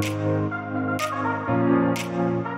Thank you.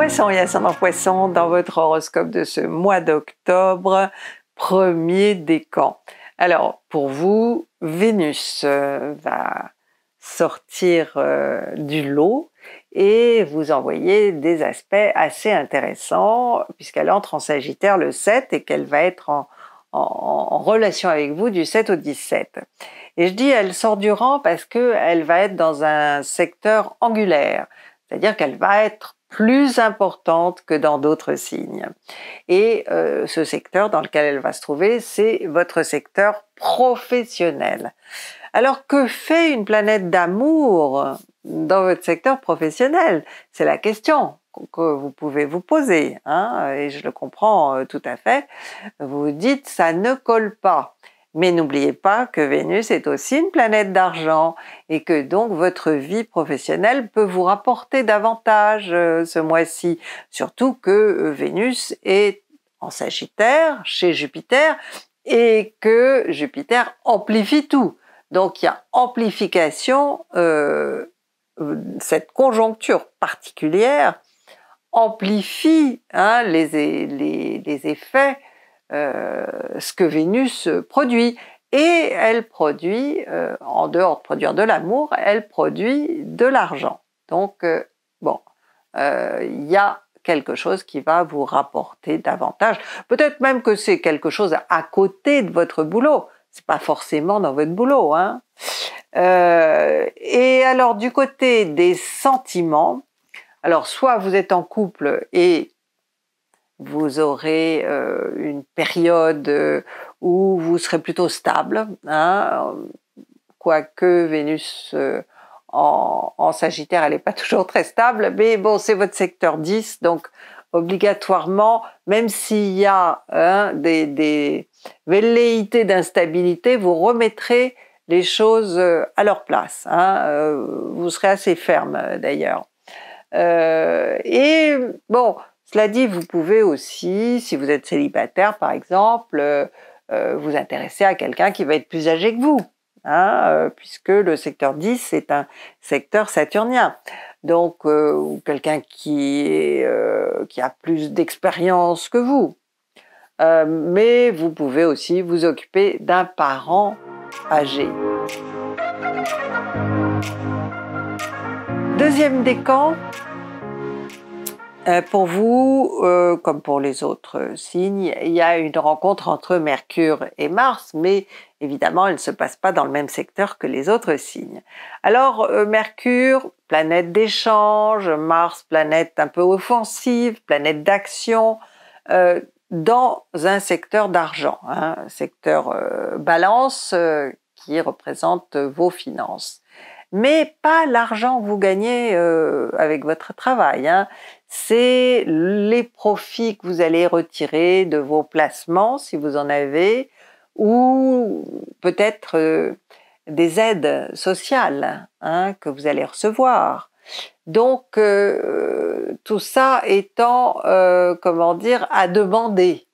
poisson, ascendant poisson, dans votre horoscope de ce mois d'octobre, premier décan. Alors, pour vous, Vénus euh, va sortir euh, du lot et vous envoyer des aspects assez intéressants puisqu'elle entre en Sagittaire le 7 et qu'elle va être en, en, relation avec vous du 7 au 17. Et je dis elle sort du rang parce qu'elle va être dans un secteur angulaire, c'est-à-dire qu'elle va être plus importante que dans d'autres signes. Et euh, ce secteur dans lequel elle va se trouver, c'est votre secteur professionnel. Alors que fait une planète d'amour dans votre secteur professionnel C'est la question que vous pouvez vous poser, hein, et je le comprends euh, tout à fait. Vous dites, ça ne colle pas. Mais n'oubliez pas que Vénus est aussi une planète d'argent et que donc votre vie professionnelle peut vous rapporter davantage euh, ce mois-ci. Surtout que euh, Vénus est en Sagittaire, chez Jupiter, et que Jupiter amplifie tout. Donc il y a amplification, euh, cette conjoncture particulière amplifie hein, les effets euh, ce que Vénus produit. Et elle produit, euh, en dehors de produire de l'amour, elle produit de l'argent. Donc, euh, bon, il y a quelque chose qui va vous rapporter davantage. Peut-être même que c'est quelque chose à côté de votre boulot. C'est pas forcément dans votre boulot, hein. et alors du côté des sentiments, alors soit vous êtes en couple et vous aurez euh, une période euh, où vous serez plutôt stable, hein, quoique Vénus euh, en, Sagittaire, elle n'est pas toujours très stable, mais bon, c'est votre secteur 10, donc obligatoirement, même s'il y a hein, des, velléités d'instabilité, vous remettrez les choses à leur place. Hein, vous serez assez ferme d'ailleurs. et bon, cela dit, vous pouvez aussi, si vous êtes célibataire par exemple, euh, euh, vous intéresser à quelqu'un qui va être plus âgé que vous, hein, euh, puisque le secteur 10 est un secteur saturnien. Donc, quelqu'un qui, qui a plus d'expérience que vous. mais vous pouvez aussi vous occuper d'un parent âgé. Deuxième décan, euh, pour vous, euh, comme pour les autres signes, il y a une rencontre entre Mercure et Mars, mais évidemment, elle ne se passe pas dans le même secteur que les autres signes. Alors, euh, Mercure, planète d'échange, Mars, planète un peu offensive, planète d'action, dans un secteur d'argent, hein, secteur balance qui représente vos finances. Mais pas l'argent que vous gagnez euh, avec votre travail. Hein. C'est les profits que vous allez retirer de vos placements, si vous en avez, ou peut-être euh, des aides sociales hein, que vous allez recevoir. Donc euh, tout ça étant, comment dire, à demander.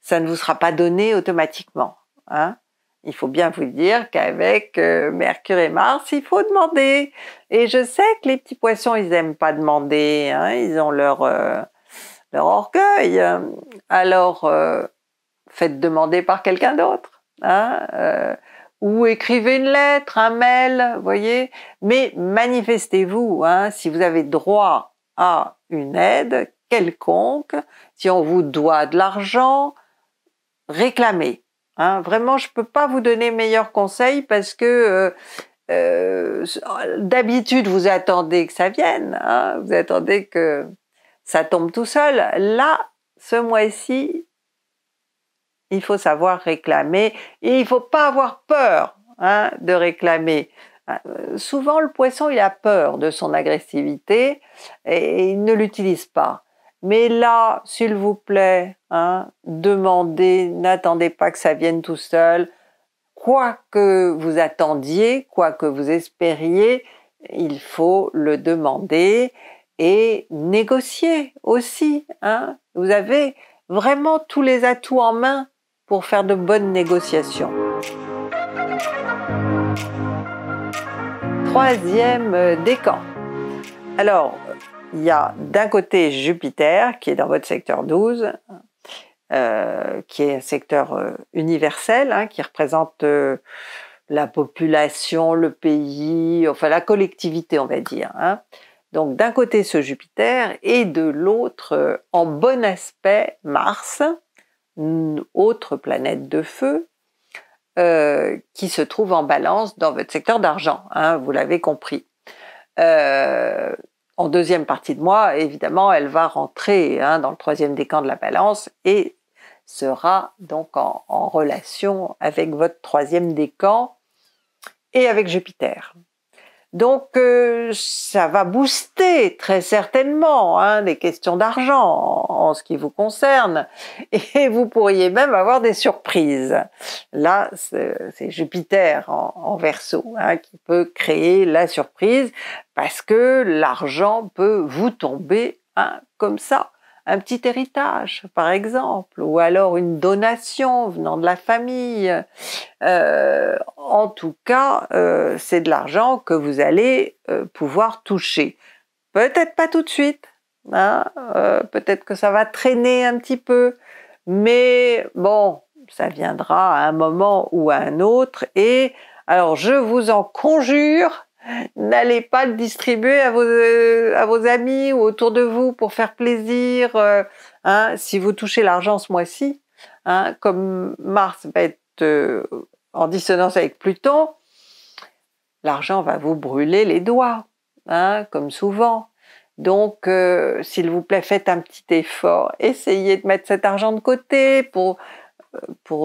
Ça ne vous sera pas donné automatiquement. Hein. Il faut bien vous dire qu'avec euh, Mercure et Mars, il faut demander. Et je sais que les petits poissons, ils n'aiment pas demander. Hein. ils ont leur, euh, leur orgueil. Alors, euh, faites demander par quelqu'un d'autre. Hein. ou écrivez une lettre, un mail, voyez. Mais manifestez-vous. Hein, si vous avez droit à une aide quelconque, si on vous doit de l'argent, réclamez. Hein, vraiment, je ne peux pas vous donner meilleur conseil parce que euh, euh, d'habitude vous attendez que ça vienne, hein. vous attendez que ça tombe tout seul. Là, ce mois-ci, il faut savoir réclamer et il ne faut pas avoir peur hein, de réclamer. Euh, souvent, le poisson, il a peur de son agressivité et il ne l'utilise pas. Mais là, s'il vous plaît, hein, demandez, n'attendez pas que ça vienne tout seul. Quoi que vous attendiez, quoi que vous espériez, il faut le demander et négocier aussi. Hein. Vous avez vraiment tous les atouts en main pour faire de bonnes négociations. Troisième euh, décan. Alors, il y a d'un côté Jupiter, qui est dans votre secteur 12, euh, qui est un secteur euh, universel, hein, qui représente euh, la population, le pays, enfin la collectivité, on va dire. Hein. Donc d'un côté ce Jupiter et de l'autre, en bon aspect, Mars, autre planète de feu, qui se trouve en balance dans votre secteur d'argent, hein, vous l'avez compris en deuxième partie de mois, évidemment, elle va rentrer hein, dans le troisième décan de la balance et sera donc en, en relation avec votre troisième décan et avec Jupiter. Donc euh, ça va booster très certainement hein, les questions d'argent en, ce qui vous concerne et vous pourriez même avoir des surprises. Là, c'est Jupiter en, verso hein, qui peut créer la surprise parce que l'argent peut vous tomber hein, comme ça un petit héritage, par exemple, ou alors une donation venant de la famille. Euh, en tout cas, euh, c'est de l'argent que vous allez euh, pouvoir toucher. Peut-être pas tout de suite, hein, peut-être que ça va traîner un petit peu, mais bon, ça viendra à un moment ou à un autre. Et alors, je vous en conjure, n'allez pas le distribuer euh, à vos, amis ou autour de vous pour faire plaisir. Euh, hein. si vous touchez l'argent ce mois-ci, hein, comme Mars va être euh, en dissonance avec Pluton, l'argent va vous brûler les doigts, hein, comme souvent. Donc, s'il vous plaît, faites un petit effort. Essayez de mettre cet argent de côté pour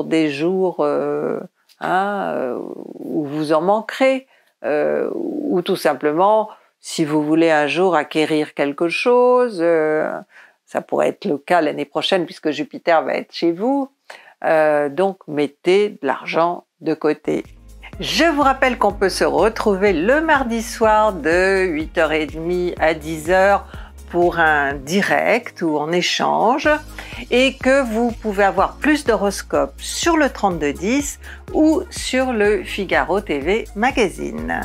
des jours où vous en manquerez. Euh, ou tout simplement, si vous voulez un jour acquérir quelque chose, euh, ça pourrait être le cas l'année prochaine puisque Jupiter va être chez vous, euh, donc mettez de l'argent de côté. Je vous rappelle qu'on peut se retrouver le mardi soir de 8h30 à 10h pour un direct ou en échange et que vous pouvez avoir plus d'horoscopes sur le 3210 ou sur le Figaro TV Magazine.